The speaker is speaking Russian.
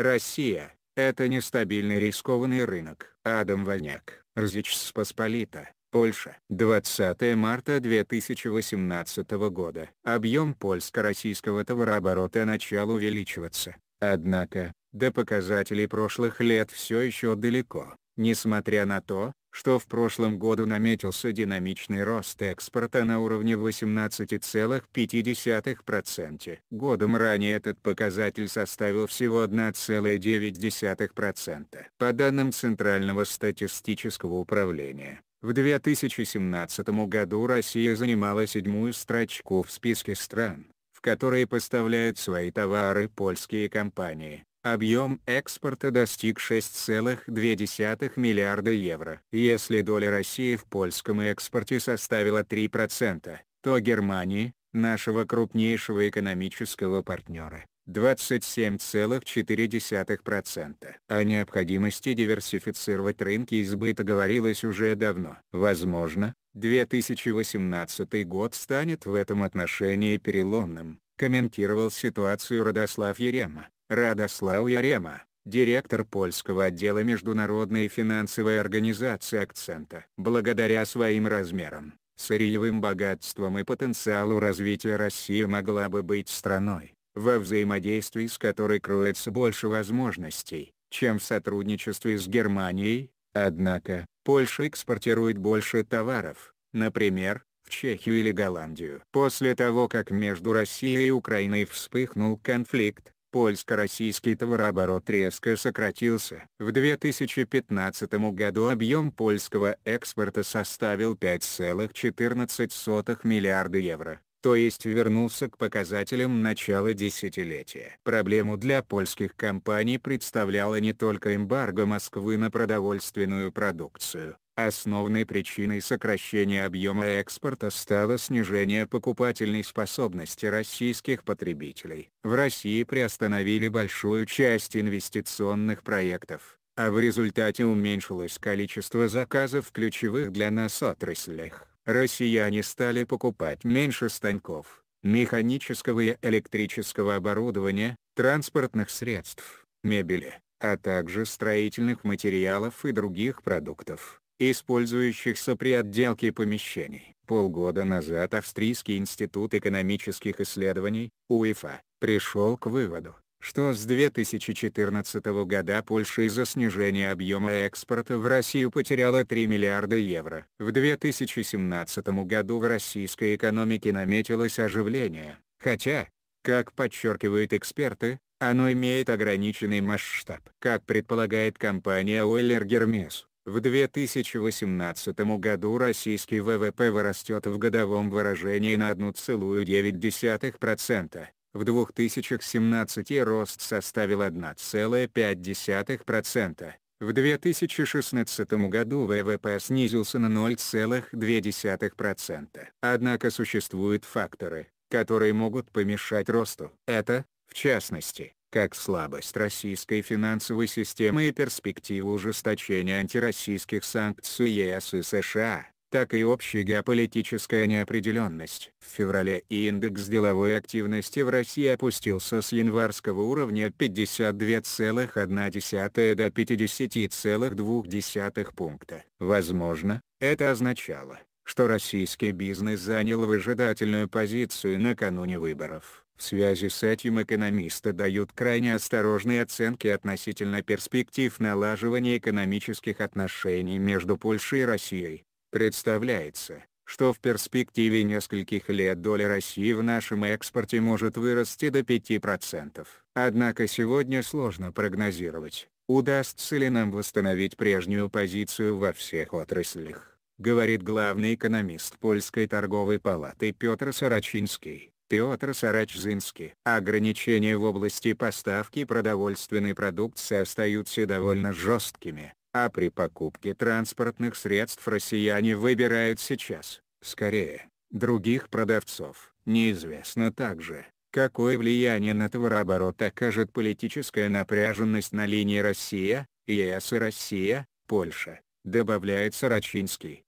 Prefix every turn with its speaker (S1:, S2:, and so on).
S1: Россия – это нестабильный рискованный рынок. Адам Вольняк, Рзич с Посполита, Польша. 20 марта 2018 года. Объем польско-российского товарооборота начал увеличиваться. Однако, до показателей прошлых лет все еще далеко. Несмотря на то, что в прошлом году наметился динамичный рост экспорта на уровне 18,5%. Годом ранее этот показатель составил всего 1,9%. По данным Центрального статистического управления, в 2017 году Россия занимала седьмую строчку в списке стран, в которые поставляют свои товары польские компании объем экспорта достиг 6,2 миллиарда евро. Если доля России в польском экспорте составила 3%, то Германии, нашего крупнейшего экономического партнера, 27,4%. О необходимости диверсифицировать рынки избыта говорилось уже давно. Возможно, 2018 год станет в этом отношении переломным, комментировал ситуацию Родослав Ерема. Радослав Ярема, директор польского отдела Международной финансовой организации «Акцента». Благодаря своим размерам, сырьевым богатствам и потенциалу развития Россия могла бы быть страной, во взаимодействии с которой кроется больше возможностей, чем в сотрудничестве с Германией, однако, Польша экспортирует больше товаров, например, в Чехию или Голландию. После того как между Россией и Украиной вспыхнул конфликт, Польско-российский товарооборот резко сократился. В 2015 году объем польского экспорта составил 5,14 миллиарда евро, то есть вернулся к показателям начала десятилетия. Проблему для польских компаний представляла не только эмбарго Москвы на продовольственную продукцию, Основной причиной сокращения объема экспорта стало снижение покупательной способности российских потребителей. В России приостановили большую часть инвестиционных проектов, а в результате уменьшилось количество заказов в ключевых для нас отраслях. Россияне стали покупать меньше станков, механического и электрического оборудования, транспортных средств, мебели, а также строительных материалов и других продуктов использующихся при отделке помещений. Полгода назад Австрийский институт экономических исследований, УЕФА, пришел к выводу, что с 2014 года Польша из-за снижения объема экспорта в Россию потеряла 3 миллиарда евро. В 2017 году в российской экономике наметилось оживление, хотя, как подчеркивают эксперты, оно имеет ограниченный масштаб. Как предполагает компания Euler Hermes, в 2018 году российский ВВП вырастет в годовом выражении на 1,9%, в 2017 рост составил 1,5%, в 2016 году ВВП снизился на 0,2%. Однако существуют факторы, которые могут помешать росту. Это, в частности, как слабость российской финансовой системы и перспективу ужесточения антироссийских санкций ЕС и США, так и общая геополитическая неопределенность. В феврале индекс деловой активности в России опустился с январского уровня 52,1 до 50,2 пункта. Возможно, это означало, что российский бизнес занял выжидательную позицию накануне выборов. В связи с этим экономисты дают крайне осторожные оценки относительно перспектив налаживания экономических отношений между Польшей и Россией. Представляется, что в перспективе нескольких лет доля России в нашем экспорте может вырасти до 5%. Однако сегодня сложно прогнозировать, удастся ли нам восстановить прежнюю позицию во всех отраслях, говорит главный экономист Польской торговой палаты Петр Сарачинский. Петр Сарачзинский. Ограничения в области поставки продовольственной продукции остаются довольно жесткими, а при покупке транспортных средств россияне выбирают сейчас, скорее, других продавцов. Неизвестно также, какое влияние на товарооборот окажет политическая напряженность на линии Россия, ЕС и Россия, Польша, добавляет Сарачинский.